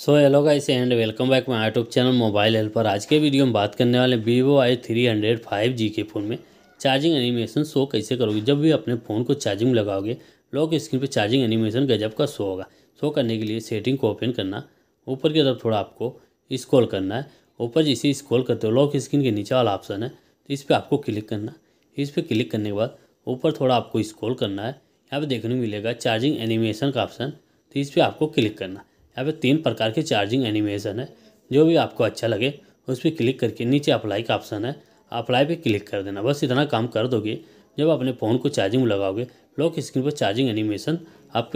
so hello guys and welcome back my YouTube channel mobile helper आज के video में बात करने वाले Vivo I three hundred five G के फ़ोन में चार्जिंग एनिमेशन शो कैसे करोगे जब भी अपने फ़ोन को चार्जिंग लगाओगे लॉक स्क्रीन पे चार्जिंग एनिमेशन गजब का शो होगा शो करने के लिए सेटिंग को ओपन करना ऊपर की तरफ थोड़ा आपको स्कॉल करना है ऊपर जिसे स्क्रॉल करते हो लॉक स्क्रीन के नीचे वाला ऑप्शन है तो इस पर आपको क्लिक करना इस पर क्लिक करने के बाद ऊपर थोड़ा आपको स्क्रॉल करना है यहाँ पर देखने को मिलेगा चार्जिंग एनिमेशन का ऑप्शन तो इस पर आपको क्लिक करना यहाँ पे तीन प्रकार के चार्जिंग एनिमेशन है जो भी आपको अच्छा लगे उस पर क्लिक करके नीचे अप्लाई का ऑप्शन है अप्लाई पे क्लिक कर देना बस इतना काम कर दोगे जब अपने फ़ोन को चार्जिंग में लगाओगे लॉक स्क्रीन पर चार्जिंग एनिमेशन आपके